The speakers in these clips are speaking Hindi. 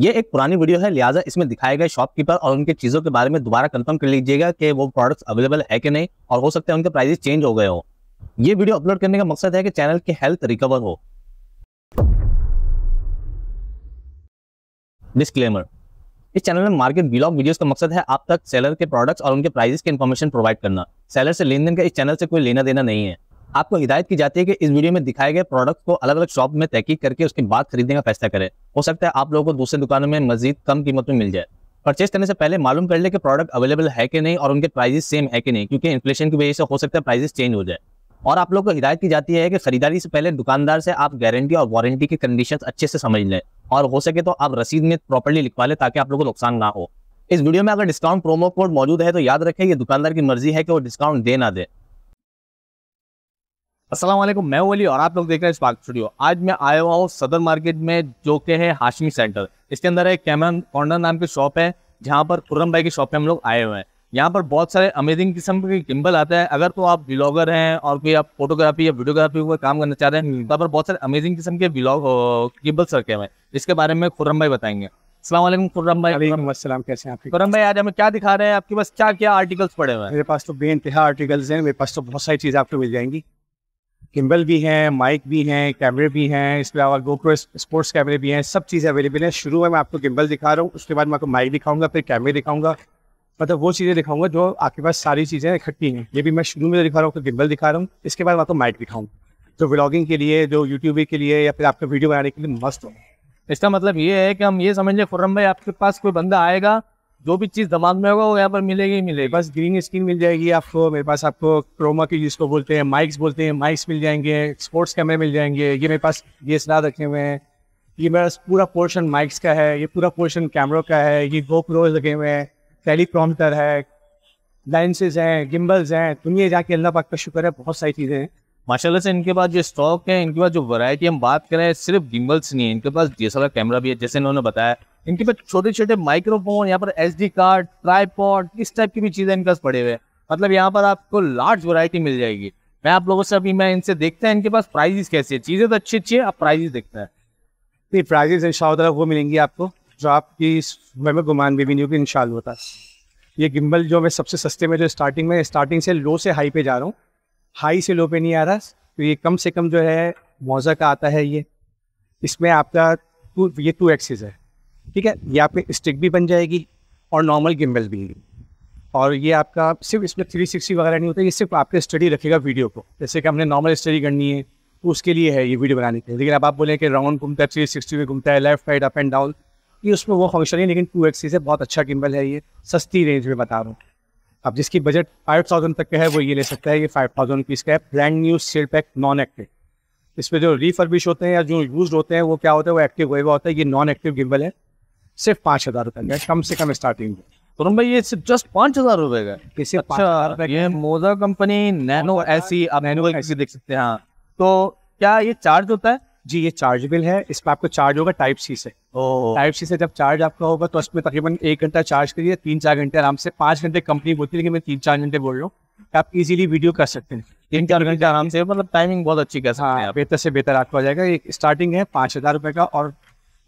ये एक पुरानी वीडियो है लिहाजा इसमें दिखाए गए शॉपकीपर और उनके चीज़ों के बारे में दोबारा कंफर्म कर लीजिएगा कि वो प्रोडक्ट्स अवेलेबल है कि नहीं और हो सकता है उनके प्राइजेस चेंज हो गए हो ये वीडियो अपलोड करने का मकसद है कि चैनल की हेल्थ रिकवर हो डिस्क्लेमर इस चैनल में मार्केट ब्लॉग वीडियोस का मकसद है आप तक सेलर के प्रोडक्ट्स और उनके प्राइजेस की इन्फॉर्मेशन प्रोवाइड करना सेलर से लेन देन का इस चैनल से कोई लेना देना नहीं है आपको हिदायत की जाती है कि इस वीडियो में दिखाए गए प्रोडक्ट को अलग अलग शॉप में तहकीक करके उसके बाद खरीदने का फैसला करें हो सकता है आप लोगों को दूसरे दुकानों में मजीद कम कीमत में मिल जाए परचेज करने से पहले मालूम कर ले कि प्रोडक्ट अवेलेबल है कि नहीं और उनके प्राइजेस सेम है कि नहीं क्योंकि इन्फ्लेशन की वजह से हो सकता है प्राइजेस चेंज हो जाए और आप लोग को हिदायत की जाती है कि खरीदारी से पहले दुकानदार से आप गारंटी और वारंटी की कंडीशन अच्छे से समझ लें और हो सके तो आप रसीद में प्रॉपरली लिखवा लें ताकि आप लोग को नुकसान ना हो इस वीडियो में अगर डिस्काउंट प्रोमो कोड मौजूद है तो याद रखें ये दुकानदार की मर्जी है कि वो डिस्काउंट दे ना दे असलम मैं वली और आप लोग देख रहे हैं स्पार्क स्टूडियो आज मैं आया हुआ हूँ सदर मार्केट में जो के है हाशमी सेंटर इसके अंदर एक कैमरन कॉर्नर नाम की शॉप है जहाँ पर खुर्रम भाई की शॉप पे हम लोग आए हुए हैं यहाँ पर बहुत सारे अमेजिंग किस्म के गिम्बल आते है अगर तो आप ब्लॉगर हैं और कोई आप फोटोग्राफी या वीडियोग्राफी का काम करना चाह रहे हैं हम्म। तो पर बहुत सारे अमेजिंग किस्म के ब्लॉग गिम्बल्स रखे हुए हैं इसके बारे में खुर्रम भाई बताएंगे असलम खुर्रम भाई अस्सलाम कैसे हैं खुर्रम भाई आज हमें क्या दिखा रहे हैं आपके पास क्या क्या आर्टिकल्स पड़े हुए हैं मेरे पास तो बेतहा आर्टिकल्स हैं मेरे पास तो बहुत सारी चीज़ें आपको मिल जाएंगी किम्बल भी हैं माइक भी हैं कैमरे भी हैं इसके अलावा गोप्रो स्पोर्ट्स कैमरे भी हैं सब चीज़ें अवेलेबल हैं शुरू में मैं आपको किम्बल दिखा रहा हूँ उसके बाद मैं आपको माइक दिखाऊंगा फिर कैमरे दिखाऊंगा मतलब वो चीज़ें दिखाऊंगा जो आपके पास सारी चीज़ें इकट्ठी हैं ये भी मैं शुरू में दिखा रहा हूँ तो गिम्बल दिखा रहा हूँ इसके बाद आपको माइक दिखाऊंगा जो तो व्लॉगिंग के लिए जो यूट्यूब के लिए या फिर आपका वीडियो बनाने के लिए मस्त हो इसका मतलब ये है कि हम ये समझें खुर्रम भाई आपके पास कोई बंदा आएगा जो भी चीज़ दिमाग में होगा वो यहाँ पर मिलेगी ही मिलेगी बस ग्रीन स्क्रीन मिल जाएगी आपको मेरे पास आपको क्रोमा की जिसको बोलते हैं माइक्स बोलते हैं माइक्स मिल जाएंगे स्पोर्ट्स कैमरे मिल जाएंगे ये मेरे पास डी एस रखे हुए हैं ये मेरा पूरा पोर्शन माइक्स का है ये पूरा पोर्शन कैमरों का है ये गो प्रो लगे हुए हैं टेलीप्रॉम्प्टर है लेंसेज हैं गिम्बल्स हैं दुनिया जाके अल्लाह पाक का शुक्र है बहुत सारी चीज़ें हैं माशाल्लाह से इनके पास जो स्टॉक है इनके पास जो वैरायटी हम बात करें सिर्फ गिम्बल्स नहीं है इनके पास डी कैमरा भी है जैसे इन्होंने बताया इनके पास छोटे छोटे माइक्रोफोन यहाँ पर एस कार्ड ट्राईपॉड इस टाइप की भी चीज़ें इनके पास पड़े हुए हैं मतलब यहाँ पर आपको लार्ज वरायटी मिल जाएगी मैं आप लोगों से अभी मैं इनसे तो देखते हैं इनके पास प्राइजेस कैसे है चीज़ें तो अच्छी अच्छी है आप प्राइजेस देखते हैं नहीं प्राइजेस इन शाह वो मिलेंगी आपको जो आपकी मैं गुमान भी नहीं होगी इन शाह होता ये गिम्बल जो मैं सबसे सस्ते में जो स्टार्टिंग में स्टार्टिंग से लो से हाई पे जा रहा हूँ हाई से लो पे नहीं आ रहा तो ये कम से कम जो है मोजा का आता है ये इसमें आपका टू ये टू एक्सेस है ठीक है ये आपके स्टिक भी बन जाएगी और नॉर्मल गिम्बल भी और ये आपका सिर्फ इसमें थ्री सिक्सटी वगैरह नहीं होता ये सिर्फ आपके स्टडी रखेगा वीडियो को जैसे कि हमने नॉर्मल स्टडी करनी है तो उसके लिए है ये वीडियो बनाने के लिए लेकिन अब आप बोलें कि राउंड घूमता है थ्री सिक्सटी में घूमता है left right up and down ये उसमें वो फंक्शन है लेकिन टू एक्सी से बहुत अच्छा गिम्बल है ये सस्ती रेंज में बता रहा हूँ अब जिसकी बजट फाइव थाउजेंड तक का है वो ये ले सकता है ये फाइव थाउजेंड रुपीज़ का है brand new seal pack non active इसमें जो रिफर्बिश होते हैं या जो यूज होते हैं वो क्या होता है वो एक्टिव हुआ होता है ये नॉन एक्टिव गिम्बल है सिर्फ पाँच हजार रुपए कम से कम स्टार्टिंग तो भाई ये सिर्फ जस्ट पांच हजार रुपए का किसी अच्छा ये मोजा कंपनी नैनो ऐसी आप नैनो ऐसी e। देख सकते हैं हाँ। तो क्या ये चार्ज होता है जी ये चार्जेबल है इसमें आपको चार्ज होगा टाइप सी से टाइप सी से जब चार्ज आपका होगा तो उसमें तकरीबन एक घंटा चार्ज करिए तीन चार घंटे आराम से पांच घंटे कंपनी बोलती है लेकिन मैं तीन चार घंटे बोल रहा हूँ आप इजीली वीडियो कर सकते हैं तीन चार घंटे आराम से मतलब टाइमिंग बहुत अच्छी कैसा सकते हाँ, बेहतर से बेहतर आपको आ जाएगा एक स्टार्टिंग है पाँच हज़ार रुपये का और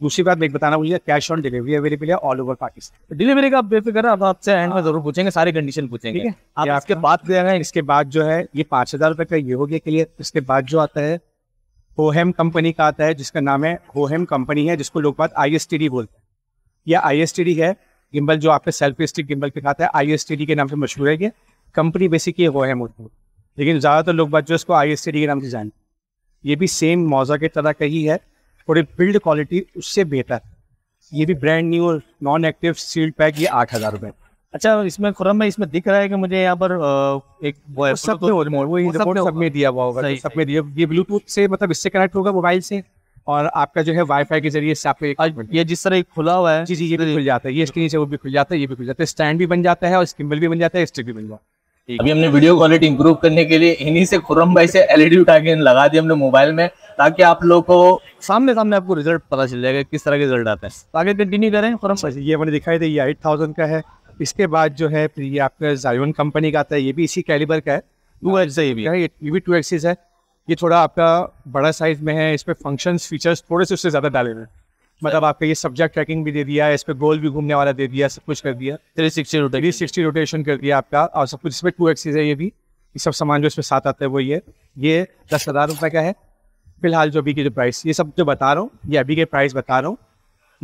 दूसरी बात एक बताना मुझे कैश ऑन डिलीवरी अवेलेबल है ऑल ओवर पाकिस्तान डिलीवरी का बेफिक्र आप आपसे एंड में जरूर पूछेंगे सारी कंडीशन पूछेंगे ठीक है आप आपके बात इसके बाद जो है ये पाँच हजार रुपये का ये हो गया के लिए इसके बाद जो आता है होहेम कंपनी का आता है जिसका नाम है होहेम कंपनी है जिसको लोग बात आई एस टी डी बोलते हैं यह आई एस टी डी है गिम्बल जो आपके सेल्फ स्टिक गिम्बल पे खाता है आई एस टी डी के नाम से मशहूर है ये कंपनी बेसिक ये होहेम होती है लेकिन ज़्यादातर लोग बात जो इसको आई एस टी डी के नाम से जानते हैं ये भी सेम मौजा के तरह का ही है थोड़ी बिल्ड क्वालिटी उससे बेहतर ये भी brand new non active sealed pack ये आठ हज़ार रुपए अच्छा इसमें खुरम में इसमें दिख रहा है कि मुझे यहाँ पर एक सब तो, तो, वो वो सब, में दिया हुआ होगा तो सब में दिया ये ब्लूटूथ से मतलब इससे कनेक्ट होगा मोबाइल से और आपका जो है वाईफाई के जरिए से आपको ये जिस तरह एक खुला हुआ है जी जी ये भी तो खुल जाता है ये स्क्रीन से वो भी खुल जाता है ये भी खुल जाता है स्टैंड भी बन जाता है और स्किम्बल भी बन जाता है स्टिक भी बन जाता है अभी हमने वीडियो क्वालिटी इंप्रूव करने के लिए इन्हीं से खुरम भाई से एलईडी उठा के लगा दी हमने मोबाइल में ताकि आप लोग को सामने सामने आपको रिजल्ट पता चल जाएगा किस तरह के रिजल्ट आते हैं तो आगे कंटिन्यू करें फॉरम ये मैंने दिखाई दे ये एट थाउजेंड का है इसके बाद जो है फिर ये आपका जायन कंपनी का आता है ये भी इसी कैलिबर का है टू हाँ, एक्स है ये भी ये भी टू एक्सिस है ये थोड़ा आपका बड़ा साइज में है पर फंक्शन फीचर्स थोड़े से उससे ज़्यादा डाले हुए मतलब आपका ये सब्जेक्ट ट्रैकिंग भी दे दिया है इस पर गोल भी घूमने वाला दे दिया सब कुछ कर दिया three sixty rotation three sixty rotation कर दिया आपका और सब कुछ इसमें टू एक्सीज है ये भी ये सब सामान जो इसमें साथ आता है वो ये ये दस हज़ार रुपये का है फिलहाल जो अभी की जो प्राइस ये सब जो बता रहा हूँ ये अभी के प्राइस बता रहा हूँ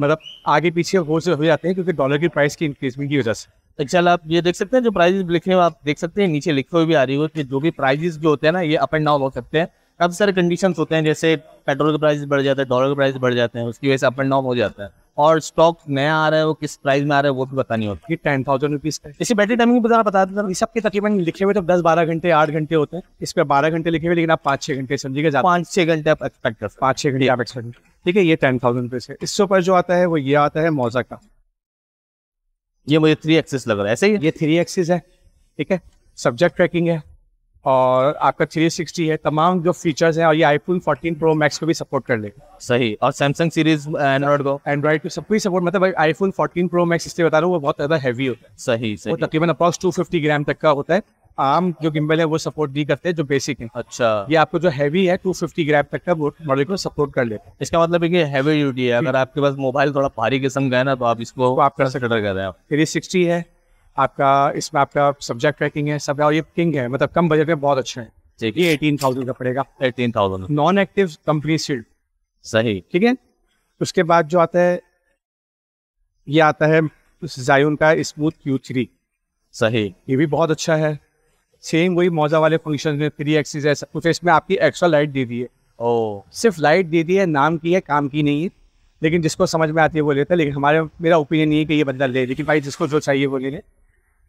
मतलब आगे पीछे हो हो जाते हैं क्योंकि डॉलर की प्राइस की इंक्रीजमेंट की वजह से तो चल आप ये देख सकते हैं जो प्राइजेस लिखे हुए आप देख सकते हैं नीचे लिखे हुए भी आ रही हो कि जो भी प्राइजेस जो होते हैं ना ये अप एंड डाउन हो सकते हैं काफी सारे कंडीशंस होते हैं जैसे पेट्रोल के प्राइस बढ़ जाते हैं डॉलर के प्राइस बढ़ जाते हैं उसकी वजह से अप एंड डाउन हो जाता है और स्टॉक नया आ रहा है वो किस प्राइस में आ रहा है वो भी पता नहीं होता ये टेन थाउजेंड रुपीज़ का इसी बैटरी टाइमिंग बता बता देता हूँ सबके तकरीबन लिखे हुए तो दस बारह घंटे आठ घंटे होते हैं इस पर बारह घंटे लिखे हुए लेकिन आप पाँच छह घंटे समझिएगा पाँच छह घंटे आप एक्सपेक्ट कर पाँच छह घंटे आप एक्सपेक्ट ठीक है ये टेन थाउजेंड रुपीज़ है इससे ऊपर जो आता है वो ये आता है मोजा का ये मुझे थ्री एक्सिस लग रहा है ऐसे ही ये थ्री एक्सिस है ठीक है सब्जेक्ट ट्रैकिंग है और आपका 360 है तमाम जो फीचर्स हैं और ये आईफोन 14 प्रो मैक्स को भी सपोर्ट कर लेगा सही और सैमसंग सीरीज एंड्रॉइड को एंड्रॉइड को सब ही सपोर्ट मतलब आईफोन 14 प्रो मैक्स इसलिए बता रहा हूँ वो बहुत ज़्यादा हैवी होता है सही सही वो तकरीबन अप्रॉक्स 250 ग्राम तक का होता है आम जो गिम्बल है वो सपोर्ट नहीं करते जो बेसिक है अच्छा ये आपको जो हैवी है 250 ग्राम तक का मॉडल को सपोर्ट कर लेते इसका मतलब है कि हैवी ड्यूटी है अगर आपके पास मोबाइल थोड़ा भारी किस्म का है ना तो आप इसको तो आप कर सकते हैं थ्री सिक्सटी है आपका इसमें आपका सब्जेक्ट ट्रैकिंग है सब और ये किंग है मतलब कम बजट में बहुत अच्छे हैं ठीक है एटीन थाउजेंड का पड़ेगा eighteen thousand non active company सीड सही ठीक है उसके बाद जो आता है ये आता है जायून का स्मूथ क्यू थ्री सही ये भी बहुत अच्छा है सेम वही मौजा वाले फंक्शन में थ्री एक्सीज है सब कुछ इसमें आपकी एक्स्ट्रा लाइट दे दी है ओ सिर्फ लाइट दे दी है नाम की है काम की नहीं है लेकिन जिसको समझ में आती है वो लेता है लेकिन हमारे मेरा ओपिनियन ये है कि ये बदला ले लेकिन भाई जिसको जो चाहिए वो ले लें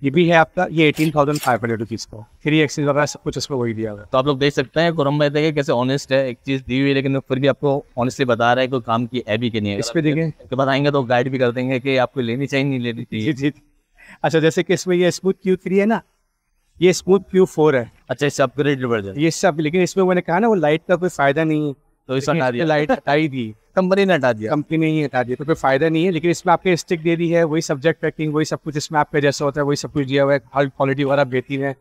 ये भी है आपका ये eighteen thousand five hundred rupees का थ्री एक्सचेंज वगैरह सब कुछ उसमें वही दिया गया तो आप लोग देख सकते हैं गोरम भाई देखिए कैसे ऑनेस्ट है एक चीज़ दी हुई है लेकिन फिर भी आपको ऑनेस्टली बता रहा है कोई काम की है भी कि नहीं है इस पर देखें तो बताएंगे तो गाइड भी कर देंगे कि आपको लेनी चाहिए नहीं लेनी चाहिए जी जी अच्छा जैसे कि इसमें ये स्मूथ क्यू थ्री है ना ये स्मूथ क्यू फोर है अच्छा इससे अपग्रेड वर्जन ये सब लेकिन इसमें मैंने कहा ना वो लाइट का कोई फायदा नहीं है तो इसमें हटा दिया लाइट हटाई थी कंपनी ने हटा दिया कंपनी ने ही हटा दिया तो कोई फायदा नहीं है लेकिन इसमें आपके स्टिक दे दी है वही सब्जेक्ट पैकिंग वही सब कुछ इसमें आपके जैसा होता है वही सब कुछ दिया हुआ है हर क्वालिटी वगैरह बेहतरीन है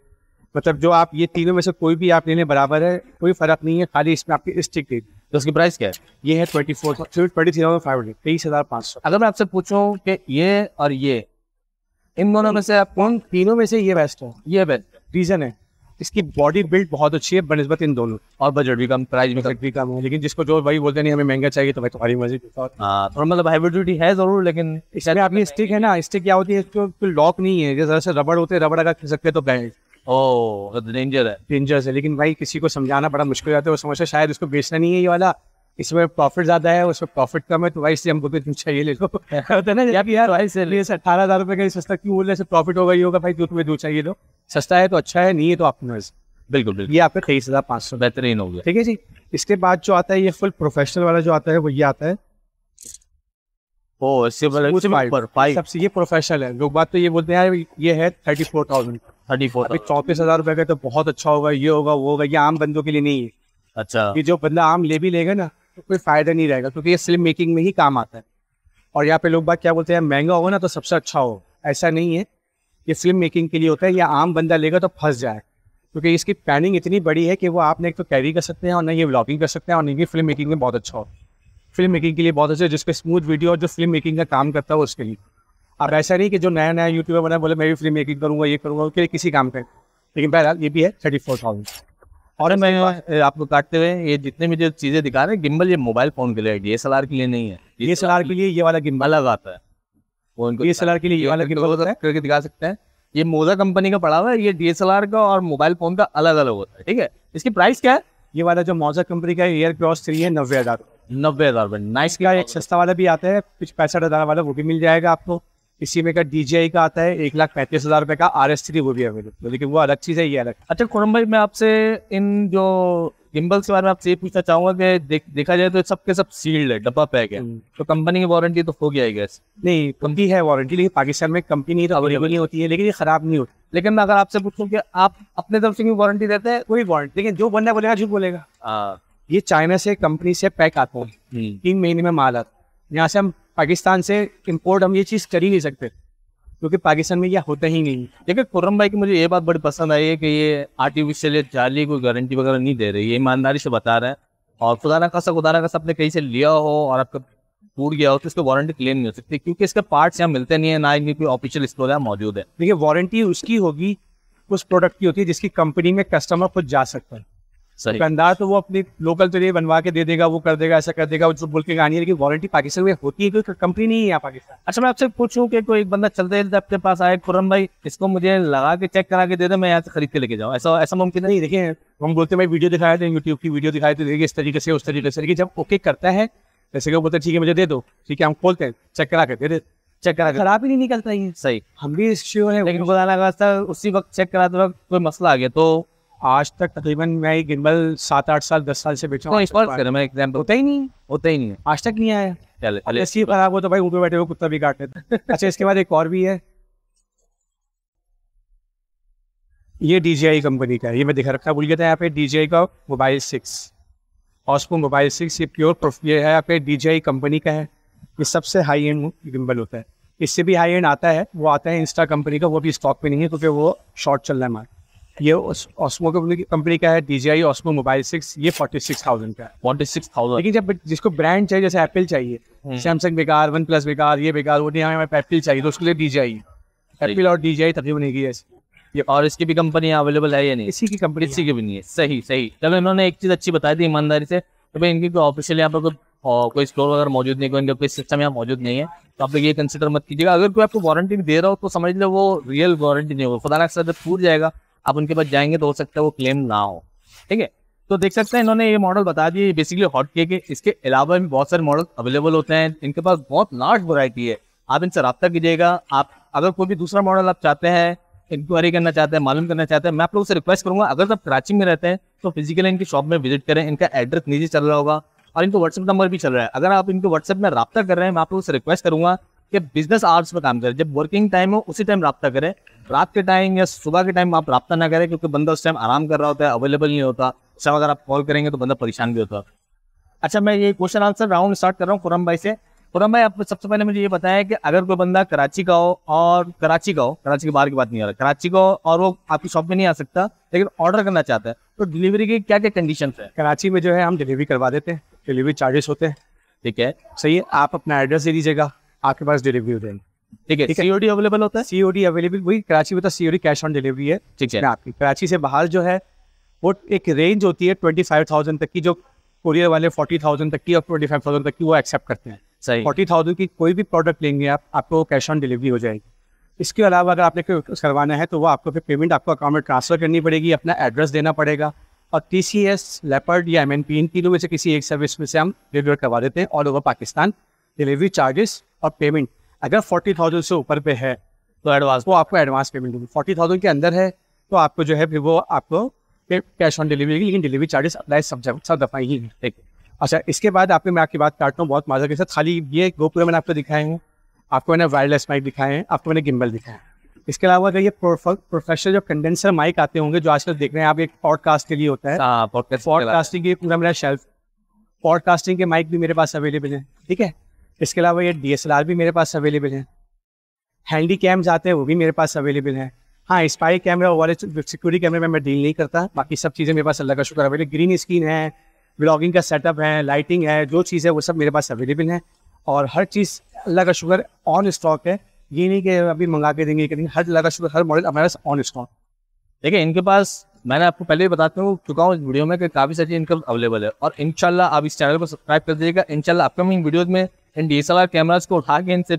मतलब जो आप ये तीनों में से कोई भी आप लेने बराबर है कोई फर्क नहीं है खाली इसमें आपकी स्टिक दे दी तो उसकी प्राइस क्या है ये है twenty four twenty three thousand five hundred तेईस हज़ार पाँच सौ अगर मैं आपसे पूछूँ कि ये और ये इन दोनों में से आप कौन तीनों में से ये बेस्ट है ये बेस्ट रीज़न है इसकी बॉडी बिल्ड बहुत अच्छी है बनस्बत इन दोनों और बजट भी कम प्राइस भी भी कम है लेकिन जिसको जो भाई बोलते नहीं हमें महंगा चाहिए तो भाई तुम्हारी मर्जी हाँ, मतलब हाइब्रिडिटी है जरूर लेकिन इसमें आपकी स्टिक है ना स्टिक क्या होती है इसको लॉक नहीं है जैसे रबड़ होते हैं रबड़ अगर खिल सकते तो बैंड डेंजर तो है डेंजर है लेकिन भाई किसी को समझाना बड़ा मुश्किल होता है वो समझते शायद उसको बेचना नहीं है ये वाला इसमें प्रॉफिट ज्यादा है उसमें प्रॉफिट कम है तो वाइस हमको भी तुम चाहिए ले लो ना यार अठारह हजार रुपए का सस्ता क्यों बोल रहे से प्रॉफिट होगा ही होगा भाई जो तो तुम्हें दो चाहिए लो सस्ता है तो अच्छा है नहीं है तो आप बिल्कुल बिल्कुल ये आपका तेईस हज़ार पाँच सौ बेहतरीन हो गया ठीक है जी इसके बाद जो आता है ये फुल प्रोफेशनल वाला जो आता है वो ये आता है ओ इससे मतलब सबसे ये प्रोफेशनल है लोग बात तो ये बोलते हैं ये है thirty four thousand thirty four चौंतीस हजार रुपए का तो बहुत अच्छा होगा ये होगा वो होगा ये आम बंदों के लिए नहीं है अच्छा ये जो बंदा आम ले भी लेगा ना कोई फायदा नहीं रहेगा क्योंकि ये फिल्म मेकिंग में ही काम आता है और यहाँ पे लोग बात क्या बोलते हैं महंगा होगा ना तो सबसे अच्छा हो ऐसा नहीं है ये फिल्म मेकिंग के लिए होता है या आम बंदा लेगा तो फंस जाए क्योंकि इसकी प्लानिंग इतनी बड़ी है कि वो आप नहीं तो कैरी कर सकते हैं और ना ये व्लॉगिंग कर सकते हैं और नहीं ये फिल्म मेकिंग में बहुत अच्छा हो फिल्म मेकिंग के लिए बहुत अच्छा है जिसपे स्मूथ वीडियो और जो फिल्म मेकिंग का काम करता है उसके लिए अब ऐसा नहीं कि जो नया नया यूट्यूबर बना बोले मैं भी फिल्म मेकिंग करूँगा ये करूँगा उसके लिए किसी काम का लेकिन बहरहाल ये भी है थर्टी फोर थाउजेंड और मैं आपको काटते हुए ये जितने भी जो चीजें दिखा रहे हैं गिम्बल ये मोबाइल फोन के लिए एस के लिए नहीं है एस तो के लिए ये वाला गिम्बल अलग आता है फोन को डीएसएलआर के लिए ये वाला गिम्बल तो होता है करके दिखा सकते हैं ये मोजा कंपनी का पड़ा हुआ है ये डी का और मोबाइल फोन का अलग अलग होता है ठीक है इसकी प्राइस क्या है ये वाला जो मोजा कंपनी का एयर क्रॉस थ्री है नब्बे हजार नब्बे हजार रुपए नाइस का एक सस्ता वाला भी आता है कुछ पैंसठ हजार वाला वो भी मिल जाएगा आपको इसी में का डीजीआई का आता है एक लाख पैंतीस हजार रुपए का आर एस थ्री वो भी अवेलेबल लेकिन वो अलग चीज है ये अलग अच्छा खुरम भाई मैं आपसे इन जो गिम्बल्स के बारे में आपसे ये पूछना चाहूंगा कि देख, देखा जाए तो सबके सब सील्ड है डब्बा पैक है हम्म। तो कंपनी की वारंटी तो हो गया है गैस नहीं कंपनी है वारंटी लेकिन पाकिस्तान में कंपनी तो अवेलेबल नहीं होती है लेकिन ये खराब नहीं होती लेकिन मैं अगर आपसे पूछूं कि आप अपने तरफ से क्यों वारंटी देते हैं कोई वारंटी लेकिन जो बंदा बोलेगा झूठ बोलेगा हाँ। ये चाइना से कंपनी से पैक आता है हम्म। तीन महीने में माल आता है यहाँ से हम पाकिस्तान से इम्पोर्ट हम ये चीज़ कर ही नहीं सकते क्योंकि पाकिस्तान में यह होता ही नहीं देखिए खुर्रम भाई की मुझे ये बात बड़ी पसंद आई है कि ये आर्टिफिशियल जाली कोई गारंटी वगैरह नहीं दे रही है ईमानदारी से बता रहा है और खुदा ना खासा खुदा ना खासा आपने कहीं से लिया हो और आपका टूट गया हो तो इसको वारंटी क्लेम नहीं हो सकती क्योंकि इसके पार्ट्स यहाँ मिलते नहीं है ना इनकी कोई ऑफिशियल स्टोर यहाँ मौजूद है देखिए वारंटी उसकी होगी उस प्रोडक्ट की होती है जिसकी कंपनी में कस्टमर खुद जा सकता है दुकानदार तो वो अपनी लोकल तो ये बनवा के दे देगा वो कर देगा ऐसा कर देगा जो बोल के गानी है लेकिन वारंटी पाकिस्तान में होती है क्योंकि कंपनी नहीं है यहाँ पाकिस्तान अच्छा मैं आपसे पूछूं कि कोई एक बंदा चलते चलते आपके पास आए खुरम भाई इसको मुझे लगा के चेक करा के दे दे मैं यहाँ से खरीद के लेके जाऊँ ऐसा ऐसा मुमकिन नहीं देखिए हम बोलते भाई वीडियो दिखाए थे यूट्यूब की वीडियो दिखाए थे तो देखिए इस तरीके से उस तरीके से लेकिन जब ओके करता है जैसे कि वो बोलते ठीक है मुझे दे दो ठीक है हम खोलते हैं चेक करा के दे दे चेक करा खराब ही नहीं निकलता ही सही हम भी श्योर है लेकिन खुदा ना उसी वक्त चेक कराते वक्त कोई मसला आ गया तो आज तक तकरीबन मैं ये गिम्बल सात आठ साल दस साल से बेच हूँ होता ही नहीं होता ही नहीं आज तक नहीं आया चले सीप खराब हो तो भाई ऊपर बैठे हुए कुत्ता भी काट लेता अच्छा इसके बाद एक और भी है ये डी कंपनी का है ये मैं दिखा रखा बोल गया था यहाँ पे डी जी आई का mobile six Osmo mobile six ये प्योर ये है यहाँ पे डी जी कंपनी का है ये सबसे हाई एंड गिम्बल होता है इससे भी हाई एंड आता है वो आता है इंस्टा कंपनी का वो भी स्टॉक पे नहीं है क्योंकि वो शॉर्ट चल रहा है मार्केट ये ऑस्मो कंपनी का है आई ऑस्मो मोबाइल सिक्स ये फोर्टी सिक्स थाउजेंड का है फोर्टी सिक्स थाउजेंड लेकिन जब जिसको ब्रांड चाहिए जैसे एप्पल चाहिए सैमसंग हम्म। बेकार वन प्लस बेकार ये बेकार वो नहीं हमें हाँ, एप्पल चाहिए तो उसके लिए डीजीआई एप्पल और DJI तकरीबन एक ही ये और इसकी भी कंपनी अवेलेबल है या नहीं इसी की कंपनी इसी की भी नहीं है सही सही जब इन्होंने एक चीज अच्छी बताई थी ईमानदारी से तो भाई इनकी कोई ऑफिशियल यहाँ पर कोई कोई स्टोर वगैरह मौजूद नहीं कोई इनका कोई सिस्टम यहाँ मौजूद नहीं है तो आप लोग ये कंसिडर मत कीजिएगा अगर कोई आपको वारंटी दे रहा हो तो समझ लो वो रियल वारंटी नहीं होगा खुदा ना अक्सर टूट जाएगा आप उनके पास जाएंगे तो हो सकता है वो क्लेम ना हो ठीक है तो देख सकते हैं इन्होंने ये मॉडल बता दिए बेसिकली हॉट के इसके अलावा भी बहुत सारे मॉडल अवेलेबल होते हैं इनके पास बहुत लार्ज वरायटी है आप इनसे रब्ता कीजिएगा आप अगर कोई भी दूसरा मॉडल आप चाहते हैं इंक्वायरी करना चाहते हैं मालूम करना चाहते हैं मैं आप लोगों से रिक्वेस्ट करूंगा अगर आप कराची में रहते हैं तो फिजिकली इनकी शॉप में विजिट करें इनका एड्रेस नीचे चल रहा होगा और इनका व्हाट्सअप नंबर भी चल रहा है अगर आप इनके व्हाट्सअप में रब्ता कर रहे हैं मैं आप लोगों से रिक्वेस्ट करूंगा कि बिजनेस आवर्स में काम करें जब वर्किंग टाइम हो उसी टाइम रब्ता करें रात के टाइम या सुबह के टाइम आप रब्ता ना करें क्योंकि बंदा उस टाइम आराम कर रहा होता है अवेलेबल नहीं होता सब अगर आप कॉल करेंगे तो बंदा परेशान भी होता अच्छा मैं ये क्वेश्चन आंसर राउंड स्टार्ट कर रहा हूँ खुरम भाई से खुरम भाई आप सबसे पहले मुझे ये बताया कि अगर कोई बंदा कराची का हो और कराची का हो कराची के बाहर की बात नहीं आ रहा कराची का हो और वो आपकी शॉप में नहीं आ सकता लेकिन ऑर्डर करना चाहता है तो डिलीवरी की क्या क्या कंडीशन है कराची में जो है हम डिलीवरी करवा देते हैं डिलीवरी चार्जेस होते हैं ठीक है सही है आप अपना एड्रेस दे दीजिएगा आपके पास डिलीवरी हो जाएगी ठीक है सीओडी अवेलेबल होता है सीओडी अवेलेबल वही कराची में तो सीओडी कैश ऑन डिलीवरी है ठीक है तो आपकी कराची से बाहर जो है वो एक रेंज होती है ट्वेंटी फाइव थाउजेंड तक की जो कोरियर वाले फोर्टी थाउजेंड तक की और ट्वेंटी फाइव थाउजेंड तक की वो एक्सेप्ट करते हैं सही फोर्टी थाउजेंड की कोई भी प्रोडक्ट लेंगे आप आपको कैश ऑन डिलीवरी हो जाएगी इसके अलावा अगर आपने करवाना है तो वो आपको फिर पेमेंट आपको अकाउंट में ट्रांसफर करनी पड़ेगी अपना एड्रेस देना पड़ेगा और टी सी एस लेपर्ड या एम एन पी इन तीनों में से किसी एक सर्विस में से हम डिलीवर करवा देते हैं all over Pakistan delivery charges और पेमेंट अगर फोर्टी थाउजेंड से ऊपर पे है तो एडवांस वो आपको एडवांस पेमेंट होगी फोर्टी थाउजेंड के अंदर है तो आपको जो है फिर वो आपको कैश ऑन डिलीवरी लेकिन डिलीवरी चार्जेस अप्लाई सब जगह सब दफ़ा ही ठीक अच्छा इसके बाद आपको मैं आपकी बात काटता हूँ बहुत मजा के साथ खाली ये गोपुर मैंने आपको दिखाए हैं आपको मैंने वायरलेस माइक दिखाए हैं आपको मैंने गिम्बल दिखाए हैं इसके अलावा अगर ये प्रोफेशनल जो कंडेंसर माइक आते होंगे जो आजकल देख रहे हैं आप एक पॉडकास्ट के लिए होता है पॉडकास्टिंग हाँ, के पूरा मेरा शेल्फ पॉडकास्टिंग के माइक भी मेरे पास अवेलेबल है ठीक है इसके अलावा ये डी भी मेरे पास अवेलेबल है हैंडी कैम्स आते हैं वो भी मेरे पास अवेलेबल हैं हाँ स्पाई कैमरा वाले सिक्योरिटी कैमरे में मैं डील नहीं करता बाकी सब चीज़ें मेरे पास अल्लाह का शुक्र अवेलेबल ग्रीन स्क्रीन है ब्लॉगिंग का सेटअप है लाइटिंग है जो चीज़ है वो सब मेरे पास अवेलेबल है और हर चीज़ अल्लाह का शुक्र ऑन स्टॉक है ये नहीं कि अभी मंगा के देंगे करेंगे हर अल्लाह का शुक्र हर मॉडल हमारे पास ऑन स्टॉक देखिए इनके पास मैंने आपको पहले भी बताते हूँ चुका हूँ इस वीडियो में कि काफ़ी सारी इनकम अवेलेबल है और इनशाला आप इस चैनल को सब्सक्राइब कर दीजिएगा इनशाला अपकमिंग वीडियोज में इन D S L R cameras को उठा के इनसे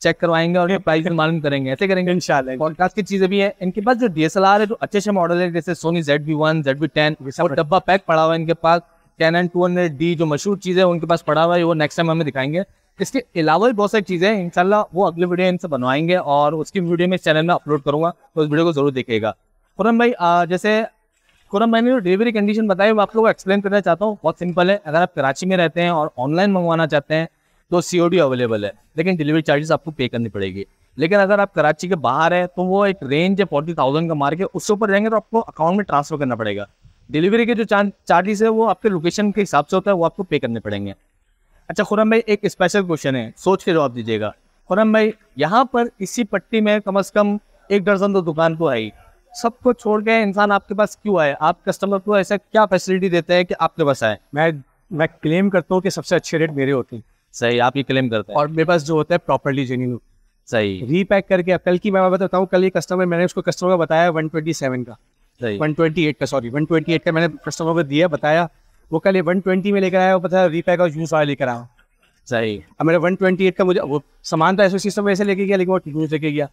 चेक करवाएंगे और प्राइस मालूम करेंगे ऐसे करेंगे इंशाल्लाह पॉडकास्ट की चीजें भी है इनके पास जो डी है जो अच्छे अच्छे मॉडल है जैसे Sony Z B one Z B ten डब्बा पैक पड़ा हुआ है इनके पास Canon two hundred D जो मशहूर चीज है उनके पास पड़ा हुआ है वो नेक्स्ट टाइम हमें दिखाएंगे इसके अलावा भी बहुत सारी चीजें हैं इनशाला वो अगले वीडियो इनसे बनवाएंगे और उसकी वीडियो में इस चैनल में अपलोड करूंगा तो उस वीडियो को जरूर देखेगा खुरम भाई आ, जैसे खुरम भाई ने जो डिलीवरी कंडीशन बताई वो आप लोगों को एक्सप्लेन करना चाहता हूँ बहुत सिंपल है अगर आप कराची में रहते हैं और ऑनलाइन मंगवाना चाहते हैं तो सी अवेलेबल है लेकिन डिलीवरी चार्जेस आपको पे करनी पड़ेगी लेकिन अगर आप कराची के बाहर है तो वो एक रेंज है फोर्टी थाउजेंड का मार के उससे ऊपर जाएंगे तो आपको अकाउंट में ट्रांसफर करना पड़ेगा डिलीवरी के जो चार्जेस है वो आपके लोकेशन के हिसाब से होता है वो आपको पे करने पड़ेंगे अच्छा खुरम भाई एक स्पेशल क्वेश्चन है सोच के जवाब दीजिएगा खुरम भाई यहाँ पर इसी पट्टी में कम अज़ कम एक दर्जन तो दुकान तो आई सब कुछ छोड़ के इंसान आपके पास क्यों आए आप कस्टमर को ऐसा क्या फैसिलिटी देते हैं कि आपके पास आए मैं मैं क्लेम करता हूँ कि सबसे अच्छे रेट मेरे होते हैं सही आप ये क्लेम करते हैं और मेरे पास जो होता है प्रॉपरली जेन्यून सही रीपैक करके कल की मैं बताता हूँ कल ये कस्टमर मैंने उसको कस्टमर का बताया वन ट्वेंटी सेवन का वन ट्वेंटी एट का सॉरी वन ट्वेंटी एट का मैंने कस्टमर को दिया बताया वो कल ये वन ट्वेंटी में लेकर आया वो बताया रीपैक और यूज वाला लेकर आया सही अब मेरे वन ट्वेंटी एट का मुझे वो सामान तो ऐसे सिस्टम में ऐसे लेके गया लेकिन वो यूज लेके गया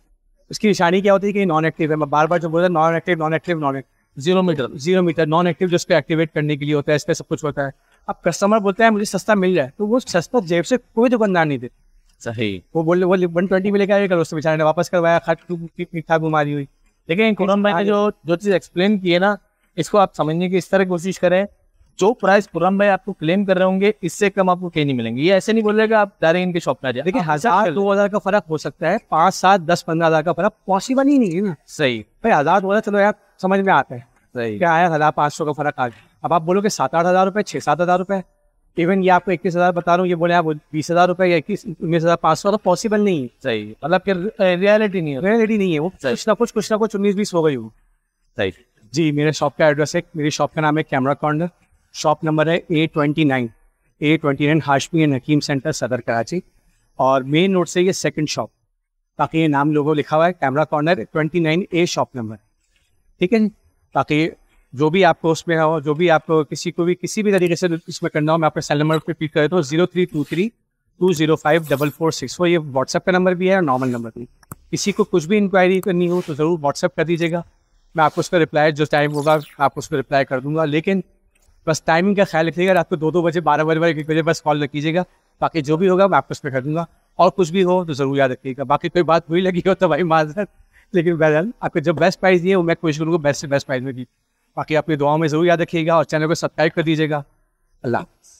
उसकी निशानी क्या होती है कि नॉन एक्टिव है मैं बार बार जो बोलता है non active non active non active zero meter zero meter non active जो पर एक्टिवेट करने के लिए होता है इस पर सब कुछ होता है अब कस्टमर बोलते हैं मुझे सस्ता मिल जाए तो वो सस्ता जेब से कोई दुकानदार नहीं देते सही वो बोले वो वन ट्वेंटी में लेकर आएगा कल उससे बेचारे ने वापस करवाया खर्च ठीक ठाक बीमारी हुई लेकिन भाई ने जो जो चीज़ एक्सप्लेन की है ना इसको आप समझने की इस तरह कोशिश करें जो प्राइस पुरम भाई आपको क्लेम कर रहे होंगे इससे कम आपको कहीं नहीं मिलेंगे ये ऐसे नहीं बोलेगा आप डायरेक्ट इनके शॉप में आ जाए देखिए हजार अच्छा दो हजार का फर्क हो सकता है पांच सात दस पंद्रह हजार का फर्क पॉसिबल ही नहीं है ना सही भाई हजार दो हजार चलो यार समझ में आता है सही क्या आया हजार पाँच सौ का फर्क आ गया अब आप बोलोगे सात आठ हजार रुपए छह सात हजार रुपए इवन ये आपको इक्कीस हजार बता रहा हूँ ये बोले आप बीस हजार रुपए या इक्कीस उन्नीस हजार पांच सौ तो पॉसिबल नहीं सही मतलब फिर रियलिटी नहीं है रियलिटी नहीं है वो कुछ ना कुछ कुछ ना कुछ उन्नीस बीस हो गई हो सही जी मेरे शॉप का एड्रेस है मेरी शॉप का नाम है कैमरा कॉर्नर शॉप नंबर है A twenty nine A twenty nine Hashmi and Hakim centre Saddar Karachi और मेन रोड से ये सेकंड शॉप ताकि ये नाम लोगों लिखा हुआ है camera corner twenty nine A shop number ठीक है ताकि जो भी आपको उसमें हो जो भी आपको किसी को भी किसी भी तरीके से इसमें करना हो मैं आपका सेल नंबर रिपीट कर देता हूँ zero three two three two zero five double four six वो ये व्हाट्सएप का नंबर भी है और नॉर्मल नंबर भी किसी को कुछ भी इंक्वायरी करनी हो तो ज़रूर व्हाट्सएप कर दीजिएगा मैं आपको उसका रिप्लाई जो टाइम होगा आपको पर रिप्लाई कर दूंगा लेकिन बस टाइमिंग का ख्याल रखिएगा रात को दो दो बजे बारह बजे एक बजे बस कॉल न कीजिएगा बाकी जो भी होगा मैं आपको उस पर कर दूंगा और कुछ भी हो तो ज़रूर याद रखिएगा बाकी कोई बात बुरी लगी हो तो भाई माजर लेकिन बहरहाल आपको जब बेस्ट प्राइज़ दिए वो मैं कोशिश करूँगा बेस्ट से बेस्ट प्राइज़ में दी बाकी आपकी दुआओं में ज़रूर याद रखिएगा और चैनल को सब्सक्राइब कर दीजिएगा अल्लाह